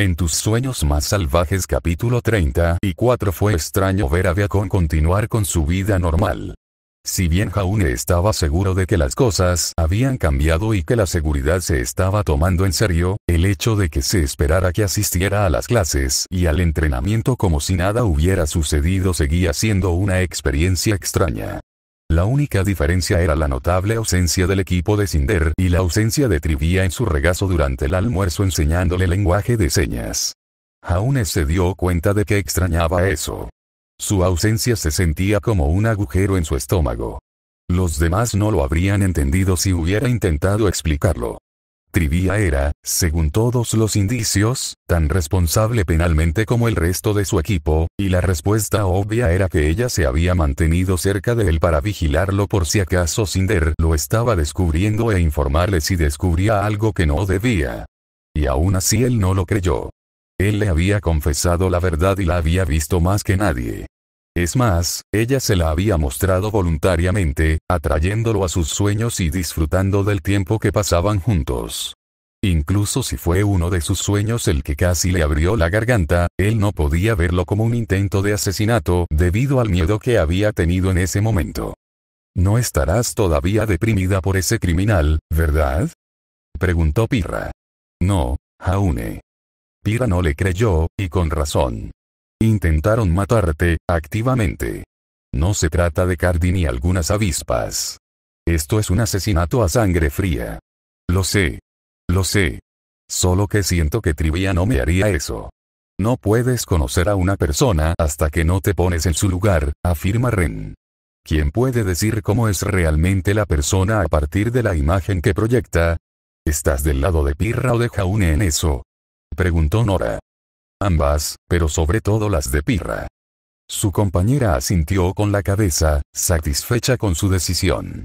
En tus sueños más salvajes capítulo 34 fue extraño ver a Beacon continuar con su vida normal. Si bien Jaune estaba seguro de que las cosas habían cambiado y que la seguridad se estaba tomando en serio, el hecho de que se esperara que asistiera a las clases y al entrenamiento como si nada hubiera sucedido seguía siendo una experiencia extraña. La única diferencia era la notable ausencia del equipo de Cinder y la ausencia de Trivia en su regazo durante el almuerzo enseñándole lenguaje de señas. Aún se dio cuenta de que extrañaba eso. Su ausencia se sentía como un agujero en su estómago. Los demás no lo habrían entendido si hubiera intentado explicarlo. Trivia era, según todos los indicios, tan responsable penalmente como el resto de su equipo, y la respuesta obvia era que ella se había mantenido cerca de él para vigilarlo por si acaso Cinder lo estaba descubriendo e informarle si descubría algo que no debía. Y aún así él no lo creyó. Él le había confesado la verdad y la había visto más que nadie. Es más, ella se la había mostrado voluntariamente, atrayéndolo a sus sueños y disfrutando del tiempo que pasaban juntos. Incluso si fue uno de sus sueños el que casi le abrió la garganta, él no podía verlo como un intento de asesinato debido al miedo que había tenido en ese momento. No estarás todavía deprimida por ese criminal, ¿verdad? preguntó Pirra. No, Jaune. Pirra no le creyó, y con razón. Intentaron matarte, activamente. No se trata de Cardi ni algunas avispas. Esto es un asesinato a sangre fría. Lo sé. Lo sé. Solo que siento que Trivia no me haría eso. No puedes conocer a una persona hasta que no te pones en su lugar, afirma Ren. ¿Quién puede decir cómo es realmente la persona a partir de la imagen que proyecta? ¿Estás del lado de Pirra o de Jaune en eso? Preguntó Nora ambas, pero sobre todo las de Pirra. Su compañera asintió con la cabeza, satisfecha con su decisión.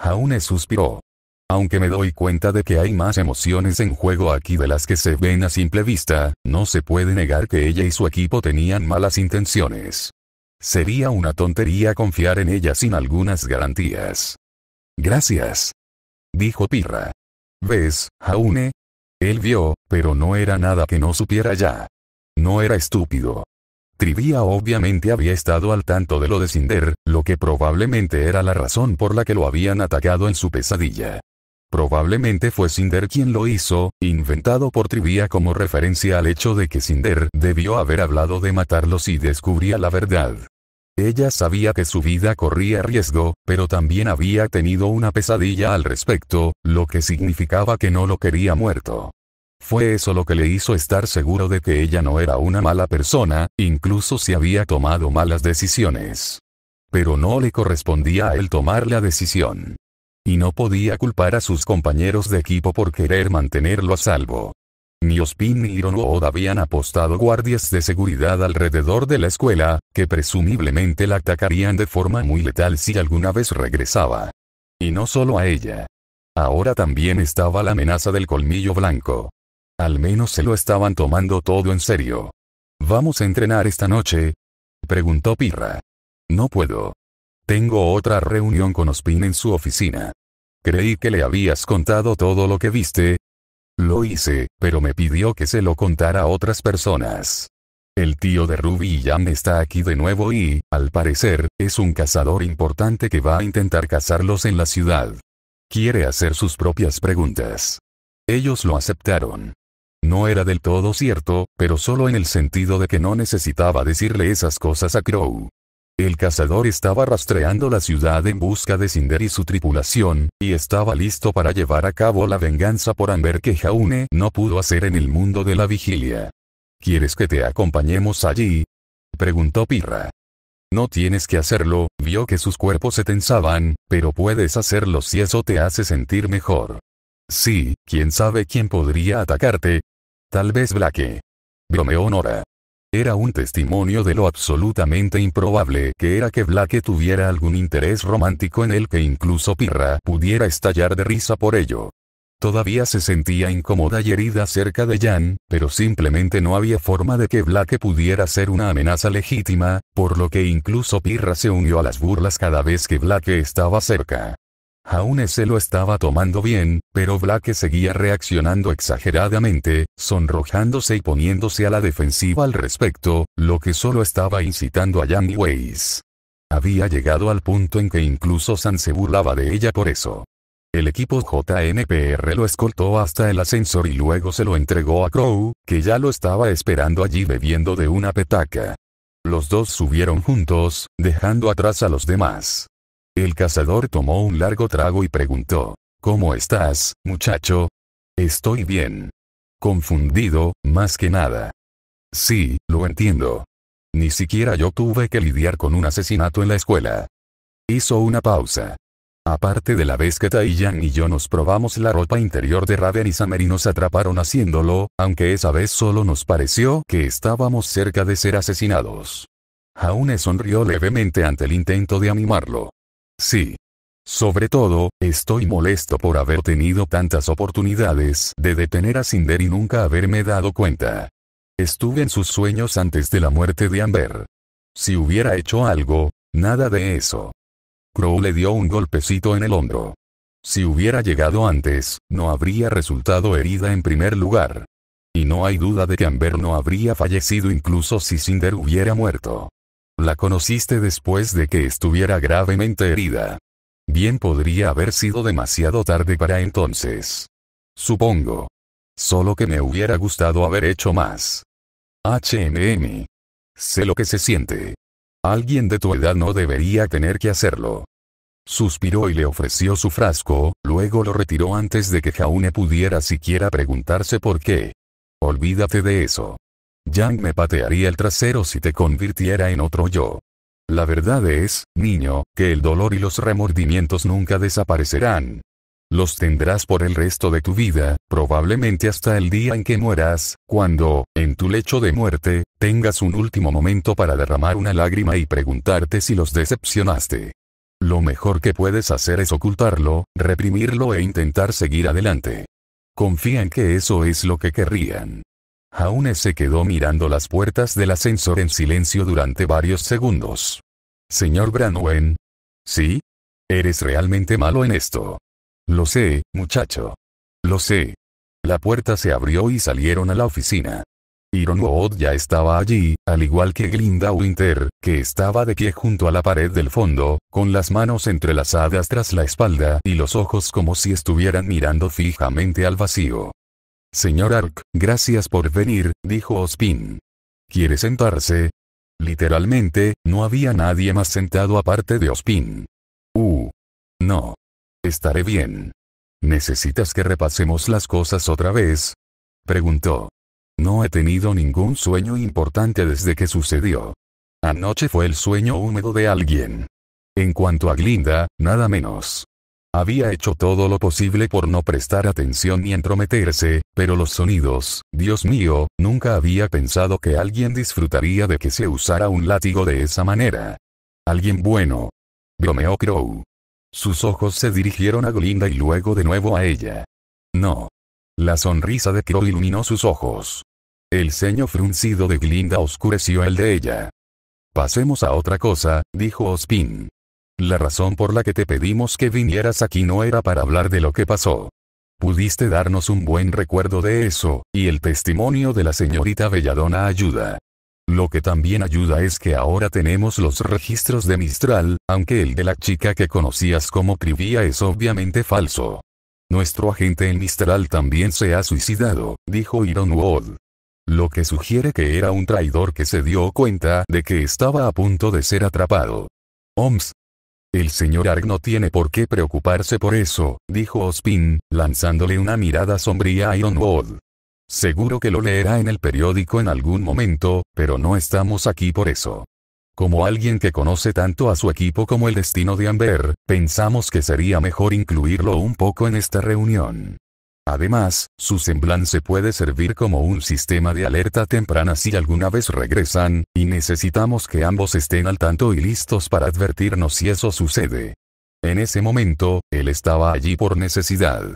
Jaune suspiró. Aunque me doy cuenta de que hay más emociones en juego aquí de las que se ven a simple vista, no se puede negar que ella y su equipo tenían malas intenciones. Sería una tontería confiar en ella sin algunas garantías. Gracias. Dijo Pirra. ¿Ves, Jaune? Él vio, pero no era nada que no supiera ya. No era estúpido. Trivia obviamente había estado al tanto de lo de Cinder, lo que probablemente era la razón por la que lo habían atacado en su pesadilla. Probablemente fue Cinder quien lo hizo, inventado por Trivia como referencia al hecho de que Cinder debió haber hablado de matarlos y descubría la verdad. Ella sabía que su vida corría riesgo, pero también había tenido una pesadilla al respecto, lo que significaba que no lo quería muerto. Fue eso lo que le hizo estar seguro de que ella no era una mala persona, incluso si había tomado malas decisiones. Pero no le correspondía a él tomar la decisión. Y no podía culpar a sus compañeros de equipo por querer mantenerlo a salvo. Ni Ospin ni Ironwood habían apostado guardias de seguridad alrededor de la escuela, que presumiblemente la atacarían de forma muy letal si alguna vez regresaba. Y no solo a ella. Ahora también estaba la amenaza del colmillo blanco. Al menos se lo estaban tomando todo en serio. ¿Vamos a entrenar esta noche? Preguntó Pirra. No puedo. Tengo otra reunión con Ospin en su oficina. Creí que le habías contado todo lo que viste. Lo hice, pero me pidió que se lo contara a otras personas. El tío de Ruby Jan está aquí de nuevo y, al parecer, es un cazador importante que va a intentar cazarlos en la ciudad. Quiere hacer sus propias preguntas. Ellos lo aceptaron no era del todo cierto, pero solo en el sentido de que no necesitaba decirle esas cosas a Crow. El cazador estaba rastreando la ciudad en busca de Cinder y su tripulación, y estaba listo para llevar a cabo la venganza por Amber que Jaune no pudo hacer en el mundo de la vigilia. ¿Quieres que te acompañemos allí? preguntó Pirra. No tienes que hacerlo, vio que sus cuerpos se tensaban, pero puedes hacerlo si eso te hace sentir mejor. Sí, quién sabe quién podría atacarte, tal vez Blake. Bromeó Nora. Era un testimonio de lo absolutamente improbable que era que Blake tuviera algún interés romántico en el que incluso Pirra pudiera estallar de risa por ello. Todavía se sentía incómoda y herida cerca de Jan, pero simplemente no había forma de que Blake pudiera ser una amenaza legítima, por lo que incluso Pirra se unió a las burlas cada vez que Blake estaba cerca. Aún se lo estaba tomando bien, pero Black seguía reaccionando exageradamente, sonrojándose y poniéndose a la defensiva al respecto, lo que solo estaba incitando a Yang Weiss. Había llegado al punto en que incluso San se burlaba de ella por eso. El equipo JNPR lo escoltó hasta el ascensor y luego se lo entregó a Crow, que ya lo estaba esperando allí bebiendo de una petaca. Los dos subieron juntos, dejando atrás a los demás. El cazador tomó un largo trago y preguntó. ¿Cómo estás, muchacho? Estoy bien. Confundido, más que nada. Sí, lo entiendo. Ni siquiera yo tuve que lidiar con un asesinato en la escuela. Hizo una pausa. Aparte de la vez que Taiyang y yo nos probamos la ropa interior de Raven y Samer y nos atraparon haciéndolo, aunque esa vez solo nos pareció que estábamos cerca de ser asesinados. Jaune sonrió levemente ante el intento de animarlo. Sí. Sobre todo, estoy molesto por haber tenido tantas oportunidades de detener a Cinder y nunca haberme dado cuenta. Estuve en sus sueños antes de la muerte de Amber. Si hubiera hecho algo, nada de eso. Crow le dio un golpecito en el hombro. Si hubiera llegado antes, no habría resultado herida en primer lugar. Y no hay duda de que Amber no habría fallecido incluso si Cinder hubiera muerto. La conociste después de que estuviera gravemente herida. Bien podría haber sido demasiado tarde para entonces. Supongo. Solo que me hubiera gustado haber hecho más. HMM. Sé lo que se siente. Alguien de tu edad no debería tener que hacerlo. Suspiró y le ofreció su frasco, luego lo retiró antes de que Jaune pudiera siquiera preguntarse por qué. Olvídate de eso. Yang me patearía el trasero si te convirtiera en otro yo. La verdad es, niño, que el dolor y los remordimientos nunca desaparecerán. Los tendrás por el resto de tu vida, probablemente hasta el día en que mueras, cuando, en tu lecho de muerte, tengas un último momento para derramar una lágrima y preguntarte si los decepcionaste. Lo mejor que puedes hacer es ocultarlo, reprimirlo e intentar seguir adelante. Confía en que eso es lo que querrían. Jaune se quedó mirando las puertas del ascensor en silencio durante varios segundos. Señor Branwen. ¿Sí? Eres realmente malo en esto. Lo sé, muchacho. Lo sé. La puerta se abrió y salieron a la oficina. Ironwood ya estaba allí, al igual que Glinda Winter, que estaba de pie junto a la pared del fondo, con las manos entrelazadas tras la espalda y los ojos como si estuvieran mirando fijamente al vacío. Señor Ark, gracias por venir, dijo Ospin. ¿Quiere sentarse? Literalmente, no había nadie más sentado aparte de Ospin. Uh. No. Estaré bien. ¿Necesitas que repasemos las cosas otra vez? Preguntó. No he tenido ningún sueño importante desde que sucedió. Anoche fue el sueño húmedo de alguien. En cuanto a Glinda, nada menos. Había hecho todo lo posible por no prestar atención ni entrometerse, pero los sonidos, Dios mío, nunca había pensado que alguien disfrutaría de que se usara un látigo de esa manera. Alguien bueno. Bromeó Crow. Sus ojos se dirigieron a Glinda y luego de nuevo a ella. No. La sonrisa de Crow iluminó sus ojos. El ceño fruncido de Glinda oscureció el de ella. Pasemos a otra cosa, dijo Ospin. La razón por la que te pedimos que vinieras aquí no era para hablar de lo que pasó. Pudiste darnos un buen recuerdo de eso, y el testimonio de la señorita Belladona ayuda. Lo que también ayuda es que ahora tenemos los registros de Mistral, aunque el de la chica que conocías como Trivia es obviamente falso. Nuestro agente en Mistral también se ha suicidado, dijo Ironwood lo que sugiere que era un traidor que se dio cuenta de que estaba a punto de ser atrapado. El señor Arg no tiene por qué preocuparse por eso, dijo Ospin, lanzándole una mirada sombría a Ironwood. Seguro que lo leerá en el periódico en algún momento, pero no estamos aquí por eso. Como alguien que conoce tanto a su equipo como el destino de Amber, pensamos que sería mejor incluirlo un poco en esta reunión. Además, su semblance puede servir como un sistema de alerta temprana si alguna vez regresan, y necesitamos que ambos estén al tanto y listos para advertirnos si eso sucede. En ese momento, él estaba allí por necesidad.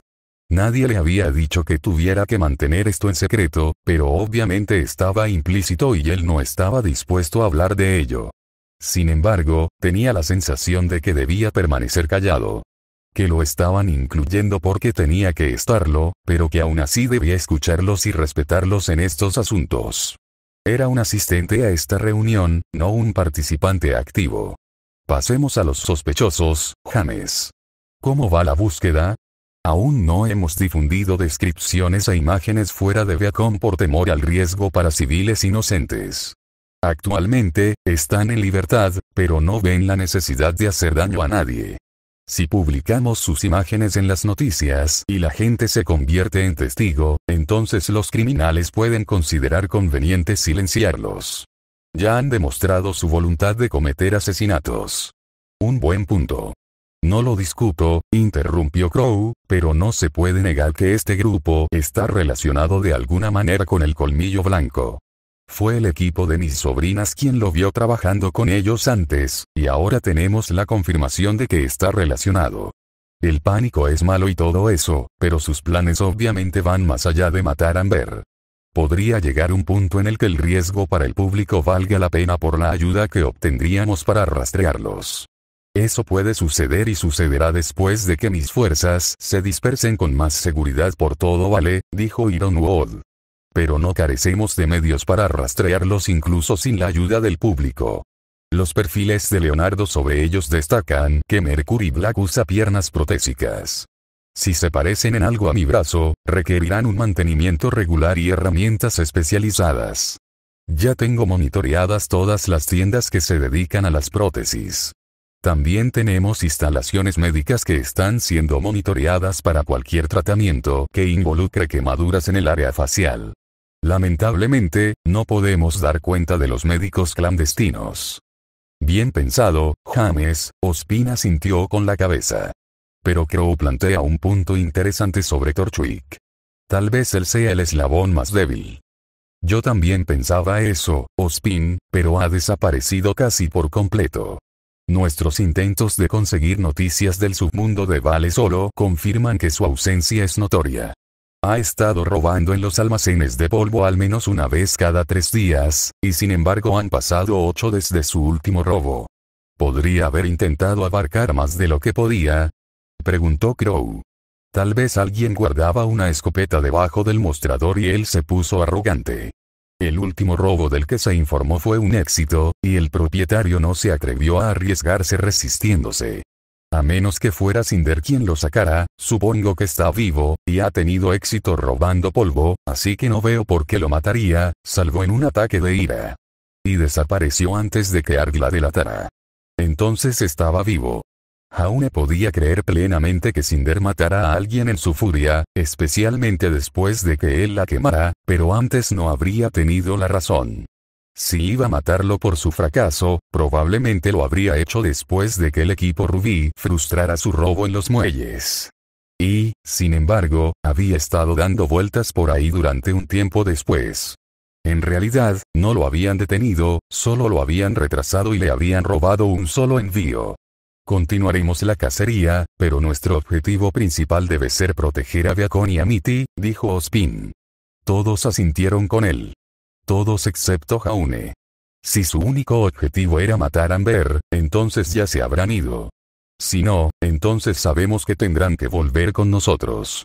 Nadie le había dicho que tuviera que mantener esto en secreto, pero obviamente estaba implícito y él no estaba dispuesto a hablar de ello. Sin embargo, tenía la sensación de que debía permanecer callado que lo estaban incluyendo porque tenía que estarlo, pero que aún así debía escucharlos y respetarlos en estos asuntos. Era un asistente a esta reunión, no un participante activo. Pasemos a los sospechosos, James. ¿Cómo va la búsqueda? Aún no hemos difundido descripciones e imágenes fuera de Beacon por temor al riesgo para civiles inocentes. Actualmente, están en libertad, pero no ven la necesidad de hacer daño a nadie. Si publicamos sus imágenes en las noticias y la gente se convierte en testigo, entonces los criminales pueden considerar conveniente silenciarlos. Ya han demostrado su voluntad de cometer asesinatos. Un buen punto. No lo discuto, interrumpió Crow, pero no se puede negar que este grupo está relacionado de alguna manera con el colmillo blanco. Fue el equipo de mis sobrinas quien lo vio trabajando con ellos antes, y ahora tenemos la confirmación de que está relacionado. El pánico es malo y todo eso, pero sus planes obviamente van más allá de matar a Amber. Podría llegar un punto en el que el riesgo para el público valga la pena por la ayuda que obtendríamos para rastrearlos. Eso puede suceder y sucederá después de que mis fuerzas se dispersen con más seguridad por todo, ¿vale? dijo Iron pero no carecemos de medios para rastrearlos incluso sin la ayuda del público. Los perfiles de Leonardo sobre ellos destacan que Mercury Black usa piernas protésicas. Si se parecen en algo a mi brazo, requerirán un mantenimiento regular y herramientas especializadas. Ya tengo monitoreadas todas las tiendas que se dedican a las prótesis. También tenemos instalaciones médicas que están siendo monitoreadas para cualquier tratamiento que involucre quemaduras en el área facial. Lamentablemente, no podemos dar cuenta de los médicos clandestinos. Bien pensado, James, Ospina sintió con la cabeza. Pero Crow plantea un punto interesante sobre Torchwick. Tal vez él sea el eslabón más débil. Yo también pensaba eso, Ospin, pero ha desaparecido casi por completo. Nuestros intentos de conseguir noticias del submundo de Vale solo confirman que su ausencia es notoria. Ha estado robando en los almacenes de polvo al menos una vez cada tres días, y sin embargo han pasado ocho desde su último robo. ¿Podría haber intentado abarcar más de lo que podía? Preguntó Crow. Tal vez alguien guardaba una escopeta debajo del mostrador y él se puso arrogante. El último robo del que se informó fue un éxito, y el propietario no se atrevió a arriesgarse resistiéndose a menos que fuera Cinder quien lo sacara, supongo que está vivo, y ha tenido éxito robando polvo, así que no veo por qué lo mataría, salvo en un ataque de ira. Y desapareció antes de que Arg la delatara. Entonces estaba vivo. Aún podía creer plenamente que Cinder matara a alguien en su furia, especialmente después de que él la quemara, pero antes no habría tenido la razón. Si iba a matarlo por su fracaso, probablemente lo habría hecho después de que el equipo Rubí frustrara su robo en los muelles. Y, sin embargo, había estado dando vueltas por ahí durante un tiempo después. En realidad, no lo habían detenido, solo lo habían retrasado y le habían robado un solo envío. Continuaremos la cacería, pero nuestro objetivo principal debe ser proteger a Beacon y a Mitty, dijo Ospin. Todos asintieron con él todos excepto Jaune. Si su único objetivo era matar a Amber, entonces ya se habrán ido. Si no, entonces sabemos que tendrán que volver con nosotros.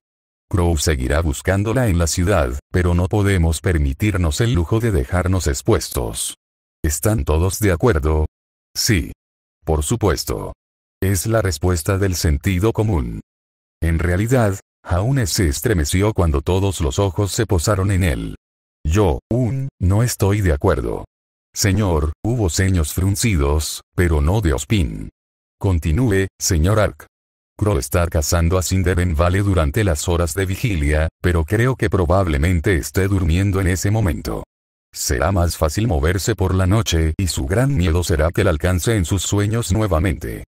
Crow seguirá buscándola en la ciudad, pero no podemos permitirnos el lujo de dejarnos expuestos. ¿Están todos de acuerdo? Sí. Por supuesto. Es la respuesta del sentido común. En realidad, Jaune se estremeció cuando todos los ojos se posaron en él. Yo, un, no estoy de acuerdo. Señor, hubo ceños fruncidos, pero no de Ospin. Continúe, señor Ark. Crow está cazando a Cinder Vale durante las horas de vigilia, pero creo que probablemente esté durmiendo en ese momento. Será más fácil moverse por la noche y su gran miedo será que la alcance en sus sueños nuevamente.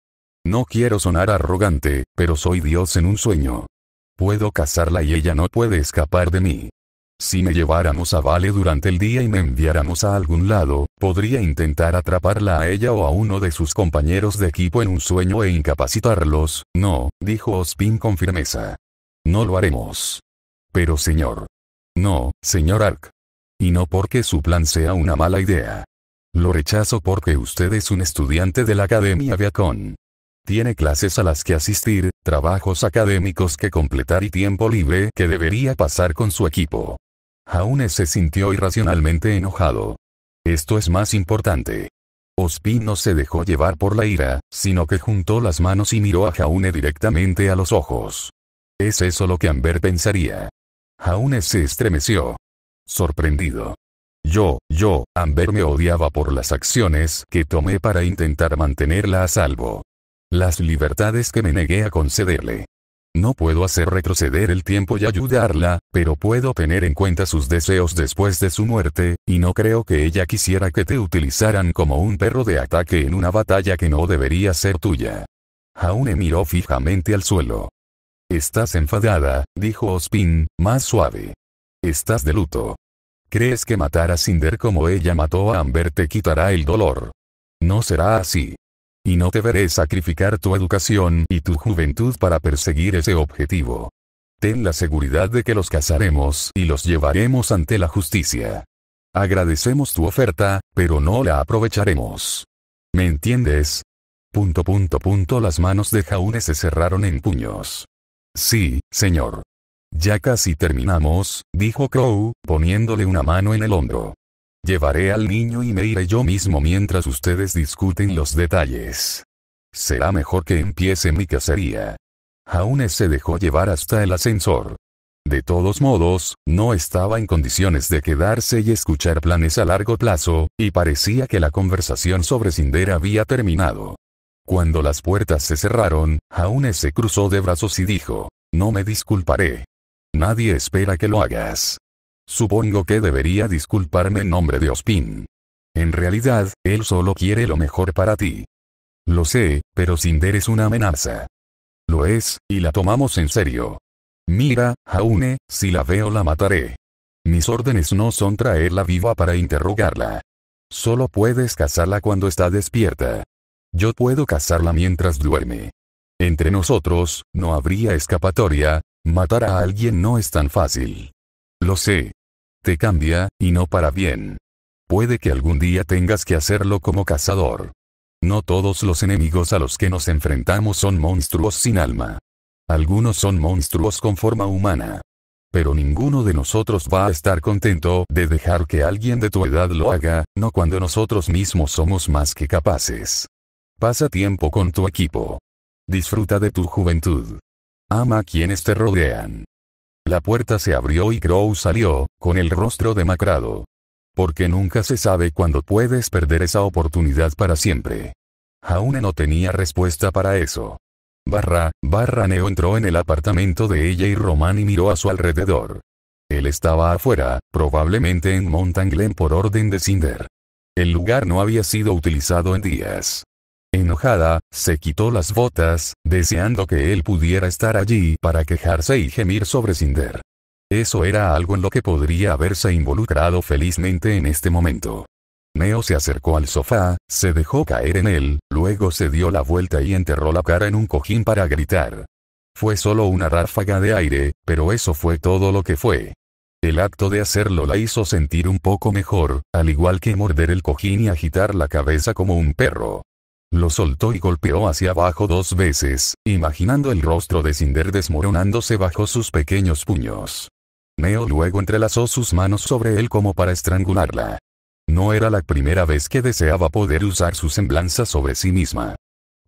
No quiero sonar arrogante, pero soy Dios en un sueño. Puedo cazarla y ella no puede escapar de mí. Si me lleváramos a Vale durante el día y me enviáramos a algún lado, podría intentar atraparla a ella o a uno de sus compañeros de equipo en un sueño e incapacitarlos, no, dijo Ospin con firmeza. No lo haremos. Pero señor. No, señor Ark. Y no porque su plan sea una mala idea. Lo rechazo porque usted es un estudiante de la Academia Viacon. Tiene clases a las que asistir, trabajos académicos que completar y tiempo libre que debería pasar con su equipo. Jaune se sintió irracionalmente enojado. Esto es más importante. Ospín no se dejó llevar por la ira, sino que juntó las manos y miró a Jaune directamente a los ojos. ¿Es eso lo que Amber pensaría? Jaune se estremeció. Sorprendido. Yo, yo, Amber me odiaba por las acciones que tomé para intentar mantenerla a salvo. Las libertades que me negué a concederle. No puedo hacer retroceder el tiempo y ayudarla, pero puedo tener en cuenta sus deseos después de su muerte, y no creo que ella quisiera que te utilizaran como un perro de ataque en una batalla que no debería ser tuya. Jaune miró fijamente al suelo. Estás enfadada, dijo Ospin, más suave. Estás de luto. ¿Crees que matar a Cinder como ella mató a Amber te quitará el dolor? No será así. Y no te veré sacrificar tu educación y tu juventud para perseguir ese objetivo. Ten la seguridad de que los cazaremos y los llevaremos ante la justicia. Agradecemos tu oferta, pero no la aprovecharemos. ¿Me entiendes? Punto punto punto las manos de Jaune se cerraron en puños. Sí, señor. Ya casi terminamos, dijo Crow, poniéndole una mano en el hombro. Llevaré al niño y me iré yo mismo mientras ustedes discuten los detalles. Será mejor que empiece mi cacería. Jaune se dejó llevar hasta el ascensor. De todos modos, no estaba en condiciones de quedarse y escuchar planes a largo plazo, y parecía que la conversación sobre Cinder había terminado. Cuando las puertas se cerraron, Jaune se cruzó de brazos y dijo, No me disculparé. Nadie espera que lo hagas. Supongo que debería disculparme en nombre de Ospin. En realidad, él solo quiere lo mejor para ti. Lo sé, pero Cinder es una amenaza. Lo es, y la tomamos en serio. Mira, Jaune, si la veo la mataré. Mis órdenes no son traerla viva para interrogarla. Solo puedes cazarla cuando está despierta. Yo puedo cazarla mientras duerme. Entre nosotros, no habría escapatoria, matar a alguien no es tan fácil. Lo sé. Te cambia, y no para bien. Puede que algún día tengas que hacerlo como cazador. No todos los enemigos a los que nos enfrentamos son monstruos sin alma. Algunos son monstruos con forma humana. Pero ninguno de nosotros va a estar contento de dejar que alguien de tu edad lo haga, no cuando nosotros mismos somos más que capaces. Pasa tiempo con tu equipo. Disfruta de tu juventud. Ama a quienes te rodean. La puerta se abrió y Crow salió, con el rostro demacrado. Porque nunca se sabe cuándo puedes perder esa oportunidad para siempre. Aún no tenía respuesta para eso. Barra, Barra Neo entró en el apartamento de ella y Romani y miró a su alrededor. Él estaba afuera, probablemente en Mountain Glen por orden de Cinder. El lugar no había sido utilizado en días. Enojada, se quitó las botas, deseando que él pudiera estar allí para quejarse y gemir sobre Cinder. Eso era algo en lo que podría haberse involucrado felizmente en este momento. Neo se acercó al sofá, se dejó caer en él, luego se dio la vuelta y enterró la cara en un cojín para gritar. Fue solo una ráfaga de aire, pero eso fue todo lo que fue. El acto de hacerlo la hizo sentir un poco mejor, al igual que morder el cojín y agitar la cabeza como un perro. Lo soltó y golpeó hacia abajo dos veces, imaginando el rostro de Cinder desmoronándose bajo sus pequeños puños. Neo luego entrelazó sus manos sobre él como para estrangularla. No era la primera vez que deseaba poder usar su semblanza sobre sí misma.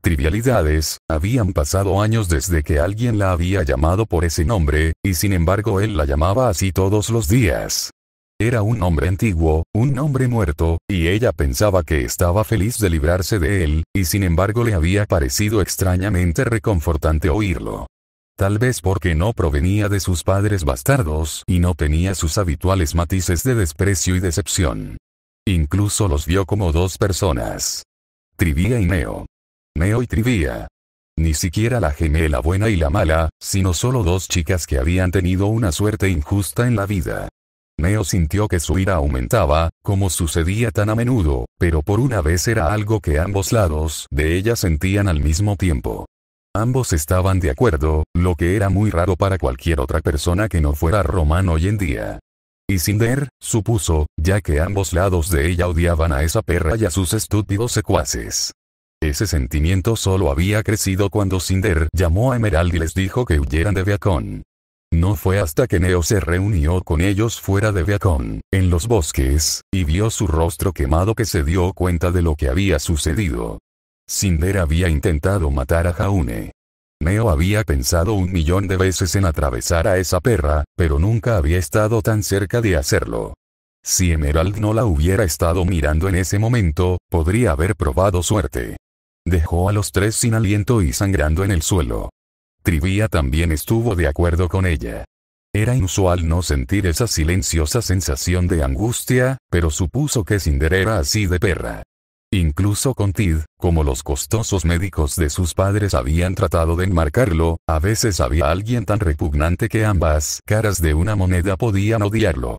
Trivialidades, habían pasado años desde que alguien la había llamado por ese nombre, y sin embargo él la llamaba así todos los días. Era un hombre antiguo, un hombre muerto, y ella pensaba que estaba feliz de librarse de él, y sin embargo le había parecido extrañamente reconfortante oírlo. Tal vez porque no provenía de sus padres bastardos y no tenía sus habituales matices de desprecio y decepción. Incluso los vio como dos personas. Trivia y Neo. Neo y Trivia. Ni siquiera la gemela buena y la mala, sino solo dos chicas que habían tenido una suerte injusta en la vida. Neo sintió que su ira aumentaba, como sucedía tan a menudo, pero por una vez era algo que ambos lados de ella sentían al mismo tiempo. Ambos estaban de acuerdo, lo que era muy raro para cualquier otra persona que no fuera romano hoy en día. Y Cinder, supuso, ya que ambos lados de ella odiaban a esa perra y a sus estúpidos secuaces. Ese sentimiento solo había crecido cuando Cinder llamó a Emerald y les dijo que huyeran de Beacon. No fue hasta que Neo se reunió con ellos fuera de Beacon, en los bosques, y vio su rostro quemado que se dio cuenta de lo que había sucedido. Cinder había intentado matar a Jaune. Neo había pensado un millón de veces en atravesar a esa perra, pero nunca había estado tan cerca de hacerlo. Si Emerald no la hubiera estado mirando en ese momento, podría haber probado suerte. Dejó a los tres sin aliento y sangrando en el suelo. Trivia también estuvo de acuerdo con ella. Era inusual no sentir esa silenciosa sensación de angustia, pero supuso que Cinder era así de perra. Incluso con Tid, como los costosos médicos de sus padres habían tratado de enmarcarlo, a veces había alguien tan repugnante que ambas caras de una moneda podían odiarlo.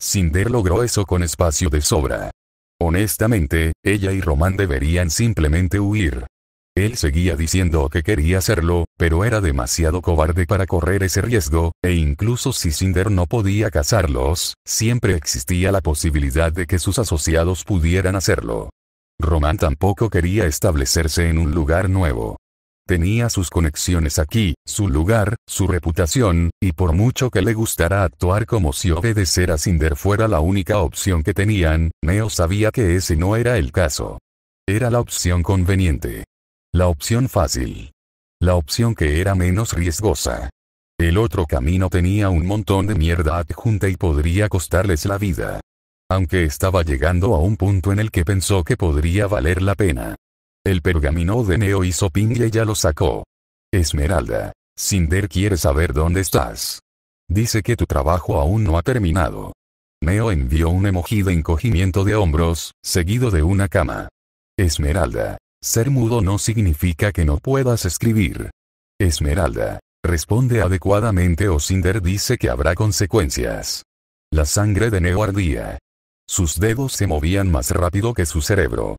Cinder logró eso con espacio de sobra. Honestamente, ella y Román deberían simplemente huir, él seguía diciendo que quería hacerlo, pero era demasiado cobarde para correr ese riesgo, e incluso si Cinder no podía cazarlos, siempre existía la posibilidad de que sus asociados pudieran hacerlo. Román tampoco quería establecerse en un lugar nuevo. Tenía sus conexiones aquí, su lugar, su reputación, y por mucho que le gustara actuar como si obedecer a Cinder fuera la única opción que tenían, Neo sabía que ese no era el caso. Era la opción conveniente. La opción fácil. La opción que era menos riesgosa. El otro camino tenía un montón de mierda adjunta y podría costarles la vida. Aunque estaba llegando a un punto en el que pensó que podría valer la pena. El pergamino de Neo hizo ping y ella lo sacó. Esmeralda. Cinder quiere saber dónde estás. Dice que tu trabajo aún no ha terminado. Neo envió un emoji de encogimiento de hombros, seguido de una cama. Esmeralda, ser mudo no significa que no puedas escribir. Esmeralda. Responde adecuadamente o Cinder dice que habrá consecuencias. La sangre de Neo ardía. Sus dedos se movían más rápido que su cerebro.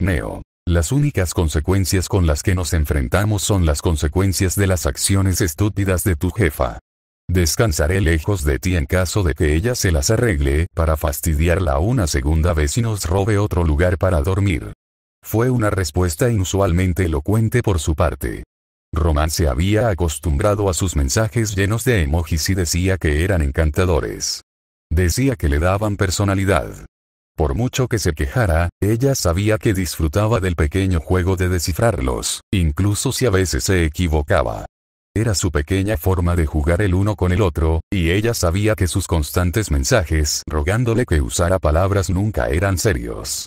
Neo. Las únicas consecuencias con las que nos enfrentamos son las consecuencias de las acciones estúpidas de tu jefa. Descansaré lejos de ti en caso de que ella se las arregle para fastidiarla una segunda vez y nos robe otro lugar para dormir. Fue una respuesta inusualmente elocuente por su parte. Roman se había acostumbrado a sus mensajes llenos de emojis y decía que eran encantadores. Decía que le daban personalidad. Por mucho que se quejara, ella sabía que disfrutaba del pequeño juego de descifrarlos, incluso si a veces se equivocaba. Era su pequeña forma de jugar el uno con el otro, y ella sabía que sus constantes mensajes rogándole que usara palabras nunca eran serios.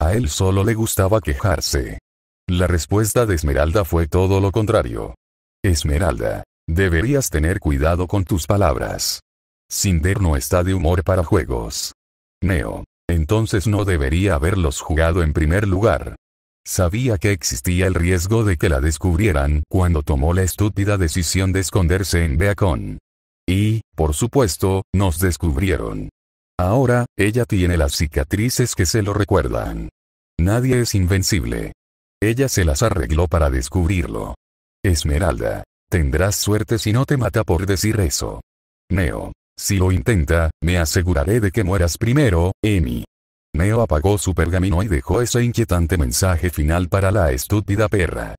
A él solo le gustaba quejarse. La respuesta de Esmeralda fue todo lo contrario. Esmeralda, deberías tener cuidado con tus palabras. Cinder no está de humor para juegos. Neo, entonces no debería haberlos jugado en primer lugar. Sabía que existía el riesgo de que la descubrieran cuando tomó la estúpida decisión de esconderse en Beacon. Y, por supuesto, nos descubrieron. Ahora, ella tiene las cicatrices que se lo recuerdan. Nadie es invencible. Ella se las arregló para descubrirlo. Esmeralda. Tendrás suerte si no te mata por decir eso. Neo. Si lo intenta, me aseguraré de que mueras primero, Emi. Neo apagó su pergamino y dejó ese inquietante mensaje final para la estúpida perra.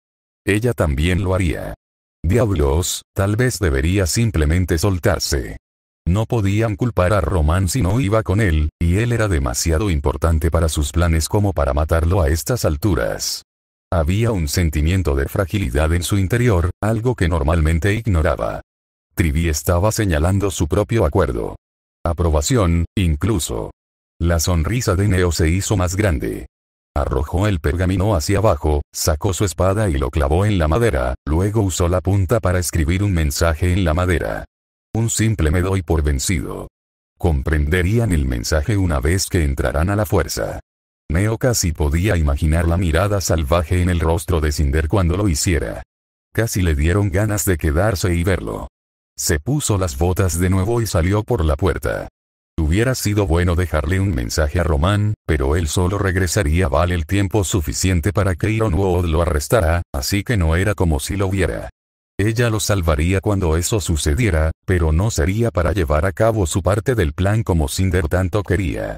Ella también lo haría. Diablos, tal vez debería simplemente soltarse. No podían culpar a Roman si no iba con él, y él era demasiado importante para sus planes como para matarlo a estas alturas. Había un sentimiento de fragilidad en su interior, algo que normalmente ignoraba. Trivi estaba señalando su propio acuerdo. Aprobación, incluso. La sonrisa de Neo se hizo más grande. Arrojó el pergamino hacia abajo, sacó su espada y lo clavó en la madera, luego usó la punta para escribir un mensaje en la madera un simple me doy por vencido. Comprenderían el mensaje una vez que entrarán a la fuerza. Neo casi podía imaginar la mirada salvaje en el rostro de Cinder cuando lo hiciera. Casi le dieron ganas de quedarse y verlo. Se puso las botas de nuevo y salió por la puerta. Hubiera sido bueno dejarle un mensaje a Román, pero él solo regresaría vale el tiempo suficiente para que Iron lo arrestara, así que no era como si lo hubiera. Ella lo salvaría cuando eso sucediera, pero no sería para llevar a cabo su parte del plan como Cinder tanto quería.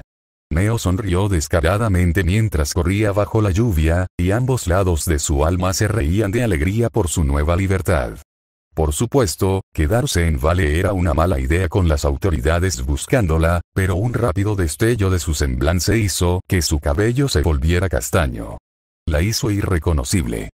Neo sonrió descaradamente mientras corría bajo la lluvia, y ambos lados de su alma se reían de alegría por su nueva libertad. Por supuesto, quedarse en Vale era una mala idea con las autoridades buscándola, pero un rápido destello de su semblante hizo que su cabello se volviera castaño. La hizo irreconocible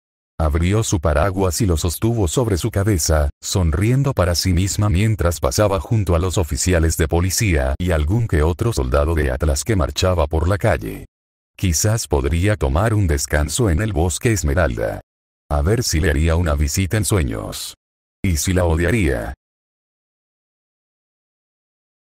abrió su paraguas y lo sostuvo sobre su cabeza, sonriendo para sí misma mientras pasaba junto a los oficiales de policía y algún que otro soldado de Atlas que marchaba por la calle. Quizás podría tomar un descanso en el bosque Esmeralda. A ver si le haría una visita en sueños. Y si la odiaría.